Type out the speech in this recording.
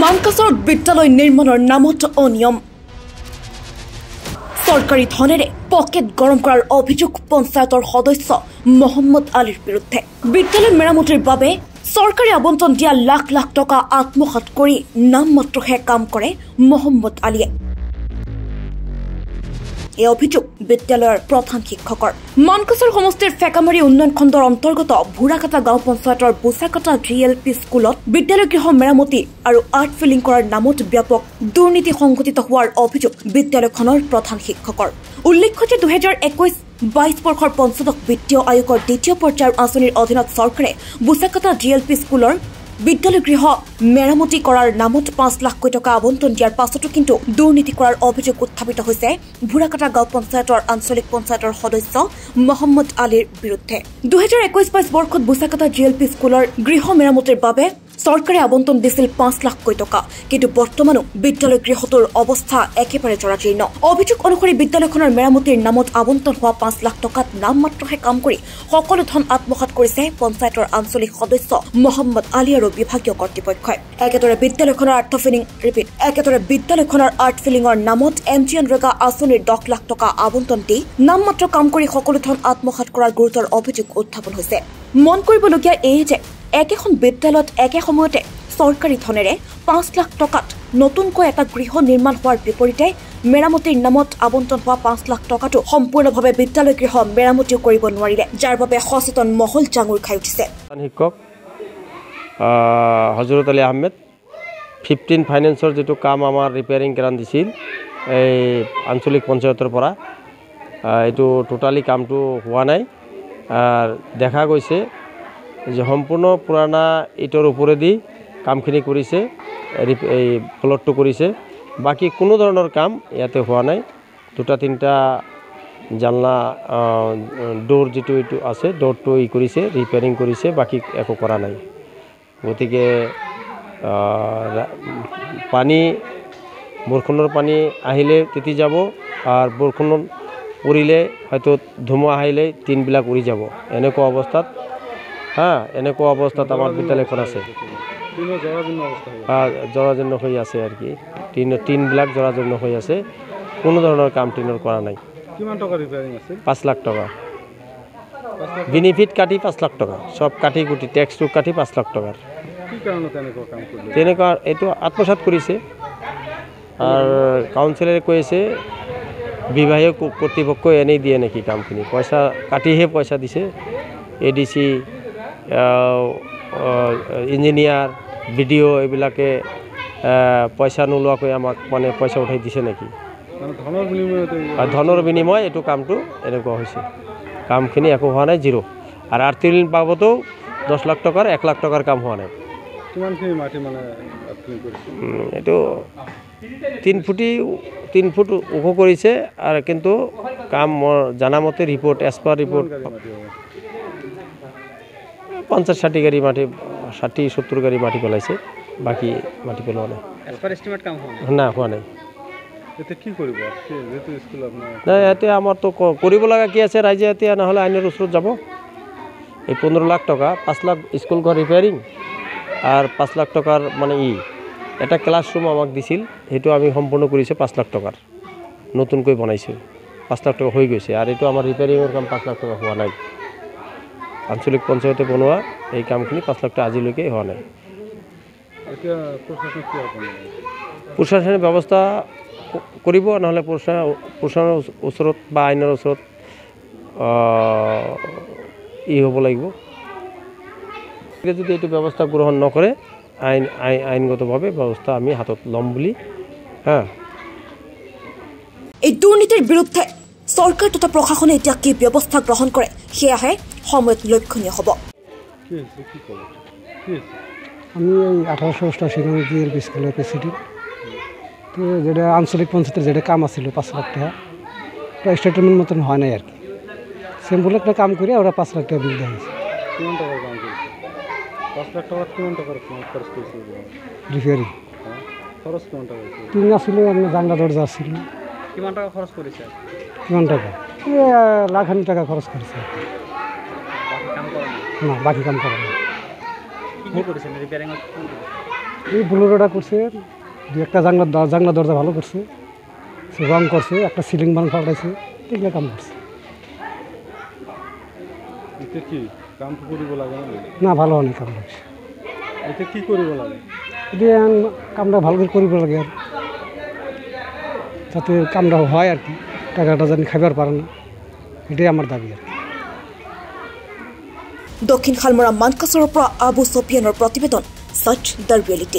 মানকাছৰ বিদ্যালয় নিৰ্মাণৰ নামত অনিয়ম চৰকাৰী ধনেৰে পকেট গৰম কৰাৰ অভিযোগ পঞ্চায়তৰ সদস্য মহম্মদ আলীৰ বিৰুদ্ধে বিদ্যালয় মেৰামতিৰ বাবে চৰকাৰে আবণ্টন দিয়া লাখ লাখ টকা আত্মসাত কৰি নামমাত্ৰহে কাম কৰে মহম্মদ আলীয়ে এই অভিযোগ বিদ্যালয়ৰ প্ৰধান শিক্ষকৰ মানকাছৰ সমষ্টিৰ ফেকামাৰী উন্নয়ন খণ্ডৰ অন্তৰ্গত ভুৰাকাটা গাঁও পঞ্চায়তৰ বোচাকটা জি এল পি স্কুলত বিদ্যালয় গৃহ মেৰামতি আৰু আৰ্ট ফিলিং কৰাৰ নামত ব্যাপক দুৰ্নীতি সংঘটিত হোৱাৰ অভিযোগ বিদ্যালয়খনৰ প্ৰধান শিক্ষকৰ উল্লেখ্য যে দুহেজাৰ একৈছ বাইছ বৰ্ষৰ পঞ্চদশ বিত্তীয় আয়োগৰ দ্বিতীয় পৰ্যায়ৰ আঁচনিৰ অধীনত চৰকাৰে বোচাকটা জি এল পি স্কুলৰ বিদ্যালয় গৃহ মেৰামতি কৰাৰ নামত পাঁচ লাখকৈ টকা আবণ্টন দিয়াৰ পাছতো কিন্তু দুৰ্নীতি কৰাৰ অভিযোগ উত্থাপিত হৈছে ভুৰাকাটা গাঁও পঞ্চায়তৰ আঞ্চলিক পঞ্চায়তৰ সদস্য মহম্মদ আলীৰ বিৰুদ্ধে দুহেজাৰ একৈশ বাইছ বৰ্ষত বুচাকাটা জি এল পি স্কুলৰ গৃহ মেৰামতিৰ বাবে চৰকাৰে আবণ্টন দিছিল পাঁচ লাখকৈ টকা কিন্তু বৰ্তমানো বিদ্যালয় গৃহটোৰ অৱস্থা একেবাৰে জৰাজীৰ্ণ অভিযোগ অনুসৰি বিদ্যালয়খনৰ মেৰামতিৰ নামত আবণ্টন হোৱা পাঁচ লাখ টকাত নাম মাত্ৰহে কাম কৰি সকলো ধন আত্মসাত কৰিছে পঞ্চায়তৰ আঞ্চলিক সদস্য মহম্মদ আলী আৰু বিভাগীয় কৰ্তৃপক্ষই একেদৰে বিদ্যালয়খনৰ আৰ্থ ফিলিং ৰিপিট একেদৰে বিদ্যালয়খনৰ আৰ্থ ফিলিঙৰ নামত এম জি এন এনৰেগা আঁচনিৰ দহ লাখ টকা আবণ্টন দি নাম মাত্ৰ কাম কৰি সকলো ধন আত্মসাত কৰাৰ গুৰুতৰ অভিযোগ উত্থাপন হৈছে মন কৰিবলগীয়া এয়ে যে একেখন বিদ্যালয়ত একে সময়তে চৰকাৰী ধনেৰে পাঁচ লাখ টকাত নতুনকৈ এটা গৃহ নিৰ্মাণ হোৱাৰ বিপৰীতে মেৰামতিৰ নামত আৱণ্টন হোৱা পাঁচ লাখ টকাটো সম্পূৰ্ণভাৱে বিদ্যালয় গৃহ মেৰামতিও কৰিব নোৱাৰিলে যাৰ বাবে সচেতন মহল জাঙুৰ খাই উঠিছে শিক্ষক হজৰত আলী আহমেদ ফিফটিন ফাইনেন্সৰ যিটো কাম আমাৰ ৰিপেয়াৰিং কেৰাণ দিছিল এই আঞ্চলিক পঞ্চায়তৰ পৰা এইটো টোটালি কামটো হোৱা নাই দেখা গৈছে যে সম্পূৰ্ণ পুৰণা ইটোৰ ওপৰেদি কামখিনি কৰিছে এই প্লটটো কৰিছে বাকী কোনো ধৰণৰ কাম ইয়াতে হোৱা নাই দুটা তিনিটা জানলা ডোৰ যিটো এইটো আছে ডোৰটো ই কৰিছে ৰিপেয়াৰিং কৰিছে বাকী একো কৰা নাই গতিকে পানী বৰষুণৰ পানী আহিলে তেতিয়া যাব আৰু বৰষুণৰ উৰিলে হয়তো ধুমুহা আহিলে টিনবিলাক উৰি যাব এনেকুৱা অৱস্থাত হা এনেকুৱা অৱস্থাত আমাৰ বিদ্যালয়খন আছে জৰাজীৰ্ণ হৈ আছে আৰু কি টিন টিনবিলাক জৰাজীৰ্ণ হৈ আছে কোনো ধৰণৰ কাম টিনৰ কৰা নাই পাঁচ লাখ টকা বেনিফিট কাটি পাঁচ লাখ টকা চব কাটি কুটি টেক্সটো কাটি পাঁচ লাখ টকাৰ তেনেকুৱা এইটো আত্মসাত কৰিছে আৰু কৈ আছে বিভাগীয় কর্তৃপক্ষ এনেই দিয়ে নেকি কামখিনি পইচা কাটিহে পইচা দিছে A D C engineer B D O' এইবিলাকে পইচা নোলোৱাকৈ আমাক মানে পইচা উঠাই দিছে নেকি মানে ধনৰ বিনিময় এইটো কামটো এনেকুৱা হৈছে কামখিনি একো হোৱা নাই জিৰ' আৰু আৰ্থিক ঋণ বাবতো দহ লাখ টকাৰ এক লাখ টকাৰ কাম হোৱা নাই মানে এইটো তিন ফুটি তিন ফুট ওখ কৰিছে আৰু কিন্তু কাম মোৰ মতে ৰিপৰ্ট এজ পাৰ ৰিপৰ্ট পঞ্চাছ ষাঠি গাড়ী মাটি ষাঠি সত্তৰ গাড়ী মাটি পেলাইছে বাকী মাটি পেলোৱা নাই না হোৱা নাই নাই এতিয়া আমাৰতো কৰিব লগা কি আছে ৰাইজে এতিয়া নহ'লে আইনৰ ওচৰত যাব এই পোন্ধৰ লাখ টকা পাঁচ লাখ স্কুল ঘর ৰিপেয়াৰিং আর পাঁচ লাখ টাকার মানে ই এটা ক্লাসরুম আমাক দিছিল সেইটো আমি সম্পূৰ্ণ কৰিছোঁ পাঁচ লাখ টকাৰ নতুনকৈ বনাইছোঁ পাঁচ লাখ টকা হৈ গৈছে আৰু এইটো আমাৰ ৰিপেয়াৰিঙৰ কাম পাঁচ লাখ টকা হোৱা নাই আঞ্চলিক পঞ্চায়তে বনোৱা এই কামখিনি পাঁচ লাখ টকা আজিলৈকে হোৱা নাই প্ৰশাসনিক ব্যৱস্থা কৰিব নহ'লে প্ৰশাসনৰ ওচৰত বা আইনৰ ওচৰত ই হ'ব লাগিব যদি এইটো ব্যৱস্থা গ্ৰহণ নকৰে আইন আইন আইনগতভাবে ব্যবস্থা আমি হাতত ল'ম বুলি হা হ্যাঁ। এই দুৰ্নীতিৰ বিৰুদ্ধে চৰকাৰ তথা প্ৰশাসনে এতিয়া কি ব্যৱস্থা গ্ৰহণ কৰে সেয়াহে সময়ত লক্ষণীয় হ'ব আমি এই আঠারোশো অষ্টাশি নামে প্রেসিডেন্ট তো যেটা আঞ্চলিক পঞ্চায়েতের যেটা কাম আছিল পাঁচ লাখ টাকা ওটা স্টেটমেন্ট মতন হয় নাই আর কি সিম্পল একটা কাম করে ওরা পাঁচ লাখ টাকা বিল দেওয়া হয়েছে পাঁচ লাখ টাকা আপনার হ্যাঁ, জানলা দরজা আসছিল কিমান টাকা খরচ করেছে টাকা খরচ করেছে না বাকি কাম করা এই বুলোরোটা করছে দু একটা জাংলা জাংলা দরজা ভালো করছে রং করছে একটা সিলিং বান ফাটাইছে এগুলো কাম করছে না ভাল হোৱা নাই কাম এতিয়া কি কৰিব লাগে এতিয়া কামটা ভালকৈ কৰিব লাগে আৰু যাতে কামটা হয় আর কি টাকাটা জানি খাবার পারে না এটাই আমার দাবি আর দক্ষিণ খালমৰা মানকাছৰৰ পৰা আবু চফিয়ানৰ প্ৰতিবেদন সার্চ দ্য ৰিয়েলিটি